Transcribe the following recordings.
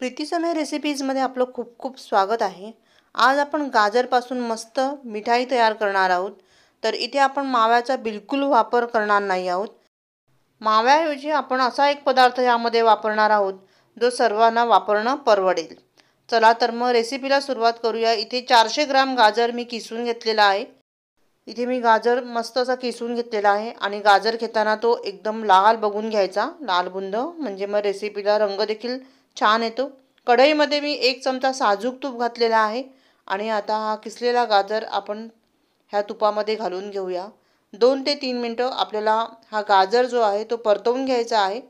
प्रीतीसमय रेसिपीजमध्ये आपलं खूप खूप स्वागत आहे आज आपण गाजरपासून मस्त मिठाई तयार करणार आहोत तर इथे आपण माव्याचा बिलकुल वापर करणार नाही आहोत माव्याऐवजी आपण असा एक पदार्थ यामध्ये वापरणार आहोत जो सर्वांना वापरणं परवडेल चला तर मग रेसिपीला सुरुवात करूया इथे चारशे ग्राम गाजर मी किसून घेतलेला आहे इथे मी गाजर मस्त असा किसून घेतलेला आहे आणि गाजर घेताना तो एकदम लाल बघून घ्यायचा लाल बुंद म्हणजे मग रेसिपीला रंग देखील छान येतो कढईमध्ये मी एक चमचा साजूक तूप घातलेला आहे आणि आता हा किसलेला गाजर आपण ह्या तुपामध्ये घालून घेऊया दोन ते तीन मिनटं आपल्याला हा गाजर जो आहे तो परतवून घ्यायचा आहे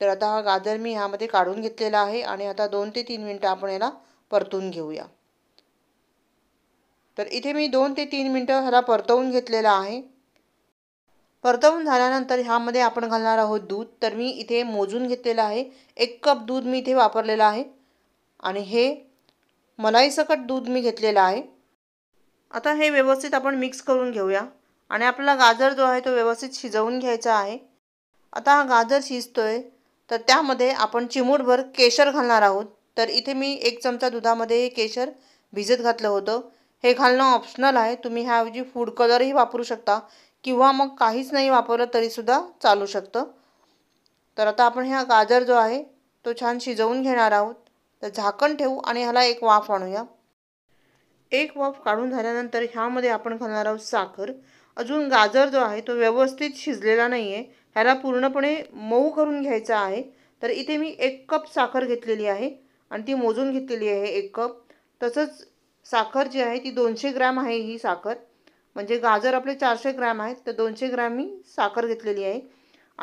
तर आता हा गाजर मी ह्यामध्ये काढून घेतलेला आहे आणि आता दोन ते तीन मिनटं आपण याला परतून घेऊया तर इथे मी दोन ते तीन मिनटं ह्याला परतवून घेतलेला आहे परतवून झाल्यानंतर ह्यामध्ये आपण घालणार आहोत दूध तर मी इथे मोजून घेतलेलं आहे एक कप दूध मी इथे वापरलेलं आहे आणि हे मलाईसकट दूध मी घेतलेलं आहे आता हे व्यवस्थित आपण मिक्स करून घेऊया आणि आपला गाजर जो आहे तो व्यवस्थित शिजवून घ्यायचा आहे आता हा गाजर शिजतोय तर त्यामध्ये आपण चिमूटभर केशर घालणार आहोत तर इथे मी एक चमचा दुधामध्ये हे केशर भिजत घातलं होतं हे घालणं ऑप्शनल आहे तुम्ही ह्याऐवजी फूड कलरही वापरू शकता किंवा मग काहीच नाही वापरलं तरीसुद्धा चालू शकतं तर आता आपण ह्या गाजर जो आहे तो छान शिजवून घेणार आहोत तर झाकण ठेवू आणि ह्याला एक वाफ आणूया एक वाफ काढून झाल्यानंतर ह्यामध्ये आपण घालणार आहोत साखर अजून गाजर जो आहे तो व्यवस्थित शिजलेला नाही आहे ह्याला पूर्णपणे मऊ करून घ्यायचा आहे तर इथे मी एक कप साखर घेतलेली आहे आणि ती मोजून घेतलेली आहे एक कप तसंच साखर जी आहे ती दोनशे ग्रॅम आहे ही साखर म्हणजे गाजर आपले चारशे ग्रॅम आहेत तर दोनशे ग्रॅम मी साखर घेतलेली आहे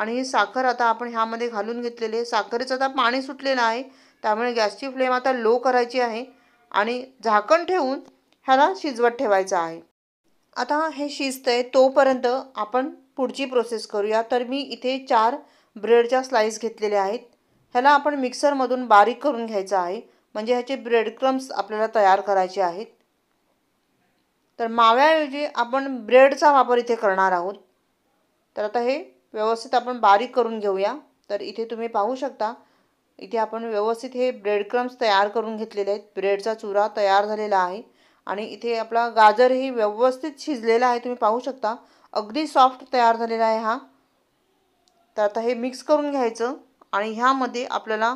आणि ही साखर आता आपण ह्यामध्ये घालून घेतलेली आहे साखरेचं आता पाणी सुटलेलं आहे त्यामुळे गॅसची फ्लेम आता लो करायची आहे आणि झाकण ठेवून ह्याला शिजवत ठेवायचं आहे आता हे शिजतं आहे तोपर्यंत आपण पुढची प्रोसेस करूया तर मी इथे चार ब्रेडच्या स्लाईस घेतलेल्या आहेत ह्याला आपण मिक्सरमधून बारीक करून घ्यायचं आहे म्हणजे ह्याचे ब्रेड क्रम्स आपल्याला तयार करायचे आहेत तर माव्याऐवजी आपण ब्रेडचा वापर इथे करणार आहोत तर आता हे व्यवस्थित आपण बारीक करून घेऊया तर इथे तुम्ही पाहू शकता इथे आपण व्यवस्थित हे ब्रेड क्रम्स तयार करून घेतलेले आहेत ब्रेडचा चुरा तयार झालेला आहे आणि इथे आपला गाजरही व्यवस्थित शिजलेला आहे तुम्ही पाहू शकता अगदी सॉफ्ट तयार झालेला आहे हा तर आता हे मिक्स करून घ्यायचं आणि ह्यामध्ये आपल्याला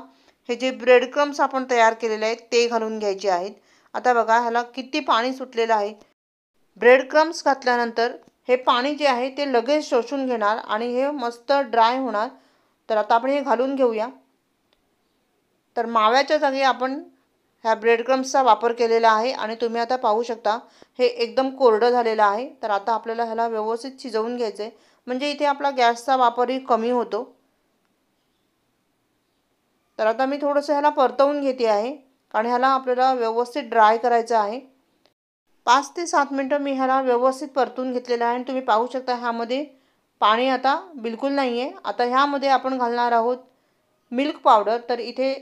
हे जे ब्रेड क्रम्स आपण तयार केलेले आहेत ते घालून घ्यायचे आहेत आता बघा ह्याला किती पाणी सुटलेलं आहे ब्रेड क्रम्स घातल्यानंतर हे पाणी जे आहे ते लगेच शोषून घेणार आणि हे मस्त ड्राय होणार तर आता आपण हे घालून घेऊया तर माव्याच्या जागी आपण ह्या ब्रेड क्रम्सचा वापर केलेला आहे आणि तुम्ही आता पाहू शकता हे एकदम कोरडं झालेलं आहे तर आता आपल्याला ह्याला व्यवस्थित शिजवून घ्यायचं आहे म्हणजे इथे आपला गॅसचा वापरही कमी होतो तर आता मी थोडंसं ह्याला परतवून घेते आहे कारण ह्याला आपल्याला व्यवस्थित ड्राय करायचं आहे पाच ते सात मिनटं मी ह्याला व्यवस्थित परतून घेतलेलं आहे आणि तुम्ही पाहू शकता ह्यामध्ये पाणी आता बिलकुल नाही आहे आता ह्यामध्ये आपण घालणार आहोत मिल्क पावडर तर इथे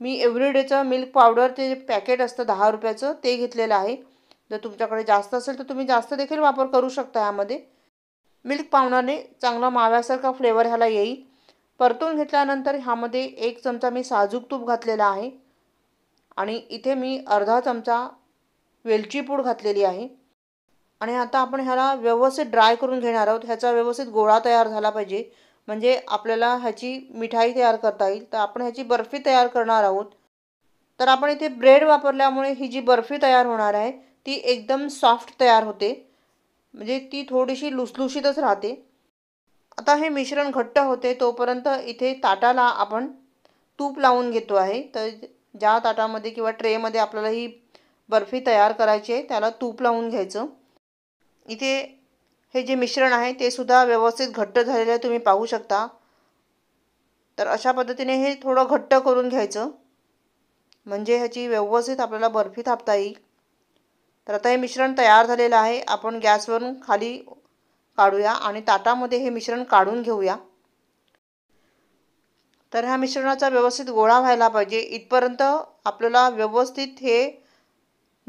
मी एव्हरीडेचं मिल्क पावडरचे जे पॅकेट असतं दहा रुपयाचं ते घेतलेलं आहे जर तुमच्याकडे जास्त असेल तर तुम्ही जास्त देखील वापर करू शकता ह्यामध्ये मिल्क पावडरने चांगला माव्यासारखा फ्लेवर ह्याला येईल परतून घेतल्यानंतर ह्यामध्ये एक चमचा मी साजूक तूप घातलेला आहे आणि इथे मी अर्धा चमचा वेलची पूड घातलेली आहे आणि आता आपण ह्याला व्यवस्थित ड्राय करून घेणार आहोत ह्याचा व्यवस्थित गोळा तयार झाला पाहिजे म्हणजे आपल्याला ह्याची मिठाई तयार करता येईल तर आपण ह्याची बर्फी तयार करणार आहोत तर आपण इथे ब्रेड वापरल्यामुळे ही जी बर्फी तयार होणार आहे ती एकदम सॉफ्ट तयार होते म्हणजे ती थोडीशी लुसलुशीतच राहते आता हे मिश्रण घट्ट होते तोपर्यंत इथे ताटाला आपण तूप लावून घेतो आहे तर ज्या ताटामध्ये किंवा ट्रेमध्ये आपल्याला ही बर्फी तयार करायची आहे त्याला तूप लावून घ्यायचं इथे हे जे मिश्रण आहे ते सुद्धा व्यवस्थित घट्ट झालेलं आहे तुम्ही पाहू शकता तर अशा पद्धतीने हे थोडं घट्ट करून घ्यायचं म्हणजे ह्याची व्यवस्थित आपल्याला बर्फी थापता येईल तर आता हे मिश्रण तयार झालेलं आहे आपण गॅसवरून खाली काढूया आणि ताटामध्ये हे मिश्रण काढून घेऊया तर ह्या मिश्रणाचा व्यवस्थित गोळा व्हायला पाहिजे इथपर्यंत आपल्याला व्यवस्थित हे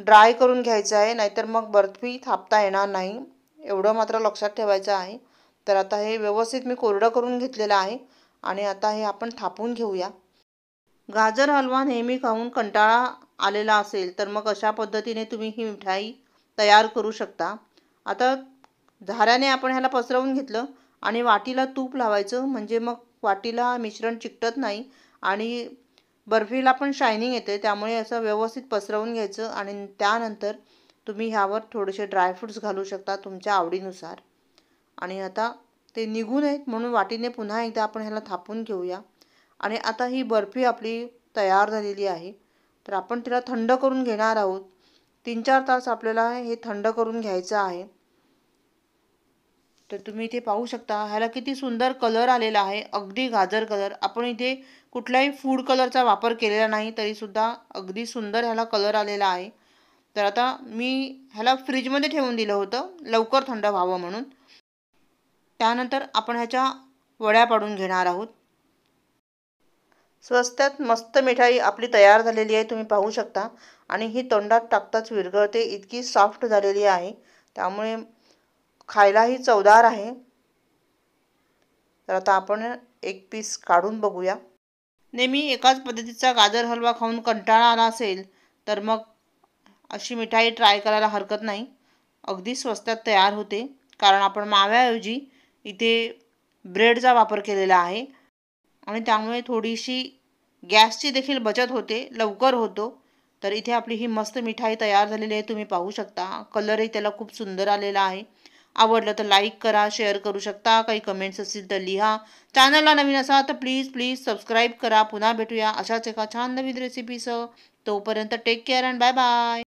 ड्राय करून घ्यायचं आहे नाहीतर मग बर्फी थापता येणार नाही एवढं मात्र लक्षात ठेवायचं आहे तर आता हे व्यवस्थित मी कोरडं करून घेतलेलं आहे आणि आता हे आपण थापून घेऊया गाजर हलवा नेहमी खाऊन कंटाळा आलेला असेल तर मग अशा पद्धतीने तुम्ही ही मिठाई तयार करू शकता आता झाऱ्याने आपण ह्याला पसरवून घेतलं आणि वाटीला तूप लावायचं म्हणजे मग वाटीला मिश्रण चिकटत नाही आणि बर्फीला पण शायनिंग येते त्यामुळे असं व्यवस्थित पसरवून घ्यायचं आणि त्यानंतर तुम्ही ह्यावर थोडेसे ड्रायफ्रूट्स घालू शकता तुमच्या आवडीनुसार आणि आता ते निघू नयेत म्हणून वाटीने पुन्हा एकदा आपण ह्याला थापून घेऊया आणि आता ही बर्फी आपली तयार झालेली आहे तर आपण तिला थंड करून घेणार आहोत तीन चार तास आपल्याला हे थंड करून घ्यायचं आहे तर तुम्ही इथे पाहू शकता ह्याला किती सुंदर कलर आलेला आहे अगदी गाजर कलर आपण इथे कुठलाही फूड कलरचा वापर केलेला नाही तरीसुद्धा अगदी सुंदर ह्याला कलर आलेला आहे तर आता मी ह्याला फ्रीजमध्ये ठेवून दिलं होतं लवकर थंड व्हावं म्हणून त्यानंतर आपण ह्याच्या वड्या पाडून घेणार आहोत स्वस्तात मस्त मिठाई आपली तयार झालेली आहे तुम्ही पाहू शकता आणि ही तोंडात टाकताच विरघळते इतकी सॉफ्ट झालेली आहे त्यामुळे खायलाही चवदार आहे तर आता आपण एक पीस काढून बघूया नेहमी एकाच पद्धतीचा गाजर हलवा खाऊन कंटाळा आला असेल तर मग अशी मिठाई ट्राय करायला हरकत नाही अगदी स्वस्तात तयार होते कारण आपण माव्याऐवजी इथे ब्रेडचा वापर केलेला आहे आणि त्यामुळे थोडीशी गॅसची देखील बचत होते लवकर होतो तर इथे आपली ही मस्त मिठाई तयार झालेली आहे तुम्ही पाहू शकता कलरही त्याला खूप सुंदर आलेला आहे आवडलं तर लाईक करा शेअर करू शकता काही कमेंट्स असतील तर लिहा चॅनलला नवीन असा तर प्लीज प्लीज सबस्क्राईब करा पुन्हा भेटूया अशाच एका छान नवीन रेसिपीसह तोपर्यंत take care and bye bye